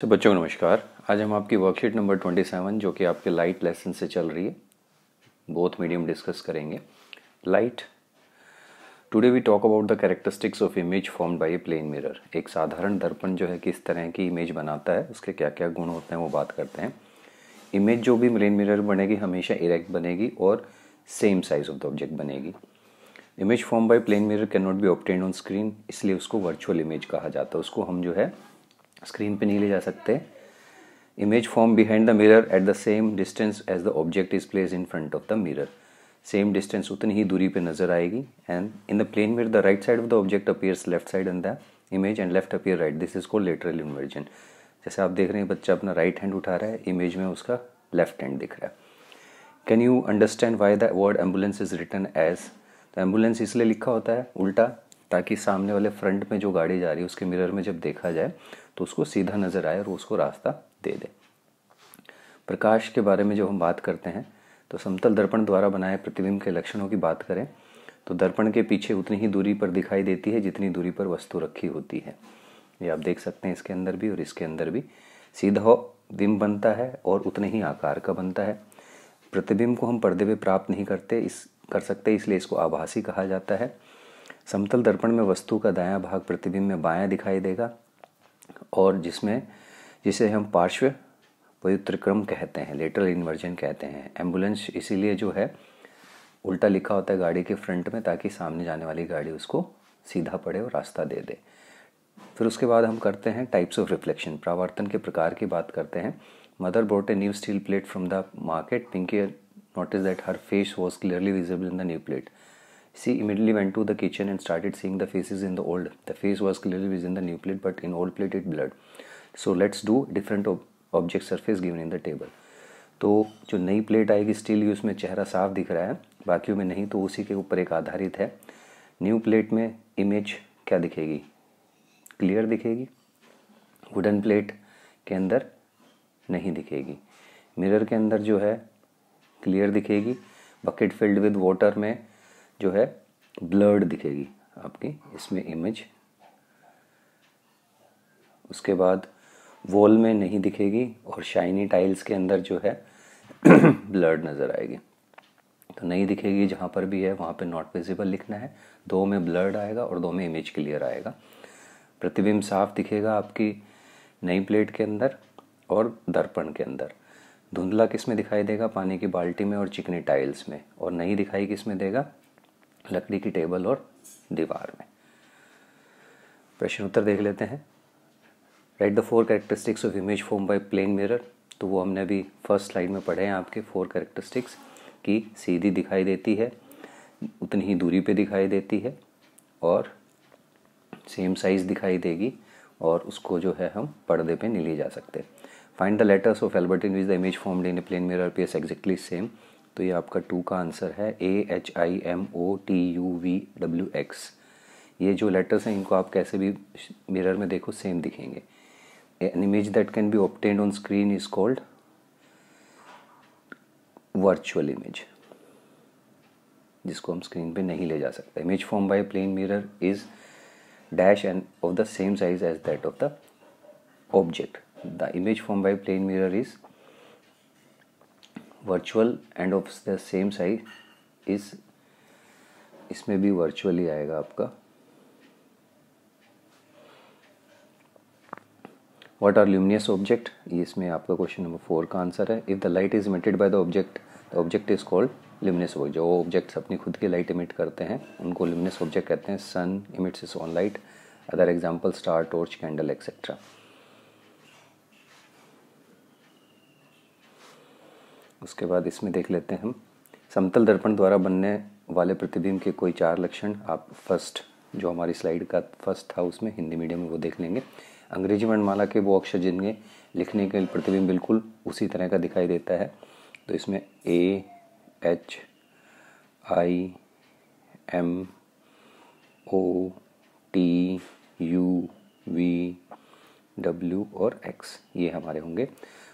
तो बच्चों को नमस्कार आज हम आपकी वर्कशीट नंबर 27 जो कि आपके लाइट लेसन से चल रही है बोथ मीडियम डिस्कस करेंगे light today we talk about the characteristics of image form by a plane mirror एक साधारण दर्पण जो है किस तरह की इमेज बनाता है उसके क्या क्या गुण होते हैं वो बात करते हैं इमेज जो भी प्लेन मिरर बनेगी हमेशा इरेक्ट बनेगी और same size of the object बनेगी image form by plane mirror can not be obtained on screen इसलिए उसको वर्चुअल इमेज कहा जाता है उसको हम जो है स्क्रीन पे नहीं ले जा सकते image form behind the mirror at the same distance as the object is place in front of the mirror same distance उतनी ही दूरी पे नजर आएगी and in the plane mirror the right side of the object appears left side in the image and left appear right this is call lateral inversion जैसे आप देख रहे हैं बच्चा अपना राइट हैंड उठा रहा है इमेज में उसका लेफ्ट हैंड दिख रहा है can you understand why the word ambulance is return as तो एम्बुलेंस इसलिए लिखा होता है उल्टा ताकि सामने वाले फ्रंट में जो गाड़ी जा रही है उसके मिरर में जब देखा जाए तो उसको सीधा नज़र आए और उसको रास्ता दे दे प्रकाश के बारे में जब हम बात करते हैं तो समतल दर्पण द्वारा बनाए प्रतिबिंब के लक्षणों की बात करें तो दर्पण के पीछे उतनी ही दूरी पर दिखाई देती है जितनी दूरी पर वस्तु रखी होती है ये आप देख सकते हैं इसके अंदर भी और इसके अंदर भी सीधा बिंब बनता है और उतने ही आकार का बनता है प्रतिबिंब को हम पर्दे पर प्राप्त नहीं करते इस कर सकते इसलिए इसको आभासी कहा जाता है समतल दर्पण में वस्तु का दायां भाग प्रतिबिंब में बायां दिखाई देगा और जिसमें जिसे हम पार्श्व पयुत्रक्रम कहते हैं लेटरल इन्वर्जन कहते हैं एम्बुलेंस इसीलिए जो है उल्टा लिखा होता है गाड़ी के फ्रंट में ताकि सामने जाने वाली गाड़ी उसको सीधा पड़े और रास्ता दे दे फिर उसके बाद हम करते हैं टाइप्स ऑफ रिफ्लेक्शन प्रावर्तन के प्रकार की बात करते हैं mother brought a new steel plate from the market Pinky notice that her face was clearly visible in the new plate She immediately went to the kitchen and started seeing the faces in the old. The face was clearly within the new plate, but in old plate it blurred. So let's do different ob- object surface given in the table. तो जो नई plate आएगी steel की उसमें चेहरा साफ दिख रहा है बाकियों में नहीं तो उसी के ऊपर एक आधारित है न्यू प्लेट में इमेज क्या दिखेगी क्लियर दिखेगी वुडन प्लेट के अंदर नहीं दिखेगी मिरर के अंदर जो है क्लियर दिखेगी बकेट फिल्ड विद वाटर में जो है ब्लर्ड दिखेगी आपकी इसमें इमेज उसके बाद वॉल में नहीं दिखेगी और शाइनी टाइल्स के अंदर जो है ब्लर्ड नज़र आएगी तो नहीं दिखेगी जहाँ पर भी है वहाँ पे नॉट विजिबल लिखना है दो में ब्लर्ड आएगा और दो में इमेज क्लियर आएगा प्रतिबिंब साफ दिखेगा आपकी नई प्लेट के अंदर और दर्पण के अंदर धुंधला किस में दिखाई देगा पानी की बाल्टी में और चिकनी टाइल्स में और नहीं दिखाई किस में देगा लकड़ी की टेबल और दीवार में प्रश्न उत्तर देख लेते हैं write the four characteristics of image form by plane mirror तो वो हमने अभी फर्स्ट स्लाइड में पढ़े हैं आपके फोर कैरेक्टरिस्टिक्स की सीधी दिखाई देती है उतनी ही दूरी पे दिखाई देती है और सेम साइज़ दिखाई देगी और उसको जो है हम पर्दे पे नहीं ले जा सकते find the letters of alphabet in which the image formed in a plane mirror appears exactly same तो ये आपका टू का आंसर है A H I M O T U V W X ये जो लेटर्स हैं इनको आप कैसे भी मिरर में देखो सेम दिखेंगे an image that can be obtained on screen is called virtual image जिसको हम स्क्रीन पे नहीं ले जा सकते image form by plane mirror is dash and of the same size as that of the object the image form by plane mirror is virtual and of the same size इस इसमें भी virtual ही आएगा आपका what are luminous object इसमें आपका question number four का answer है if the light is emitted by the object the object is called luminous object जो ऑब्जेक्ट्स अपनी खुद की लाइट इमिट करते हैं उनको ल्यूमिनियस ऑब्जेक्ट कहते हैं sun emits is own light other example star torch candle etcetera उसके बाद इसमें देख लेते हैं हम समतल दर्पण द्वारा बनने वाले प्रतिबिंब के कोई चार लक्षण आप फर्स्ट जो हमारी स्लाइड का फर्स्ट था उसमें हिंदी मीडियम में वो देख लेंगे अंग्रेजी वर्णमाला के वो अक्षर जिनके लिखने के प्रतिबिंब बिल्कुल उसी तरह का दिखाई देता है तो इसमें A H I M O T U V W और एक्स ये हमारे होंगे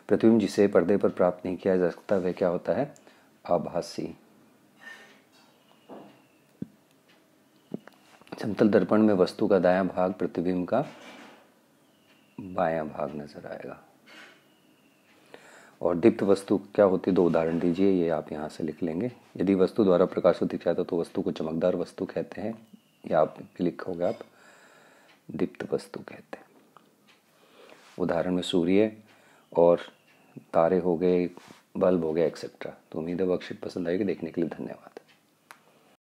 प्रतिबिंब जिसे पर्दे पर प्राप्त नहीं किया जा सकता वह क्या होता है आभासी समतल दर्पण में वस्तु का दायां भाग प्रतिबिंब का बायां भाग नजर आएगा और दीप्त वस्तु क्या होती है दो उदाहरण दीजिए ये आप यहाँ से लिख लेंगे यदि वस्तु द्वारा प्रकाश दिख जाता तो वस्तु को चमकदार वस्तु कहते हैं या आप लिखोगे आप दीप्त वस्तु कहते हैं उदाहरण में सूर्य और तारे हो गए बल्ब हो गए एक्सेट्रा तो उम्मीद है वर्कशीट पसंद आएगी देखने के लिए धन्यवाद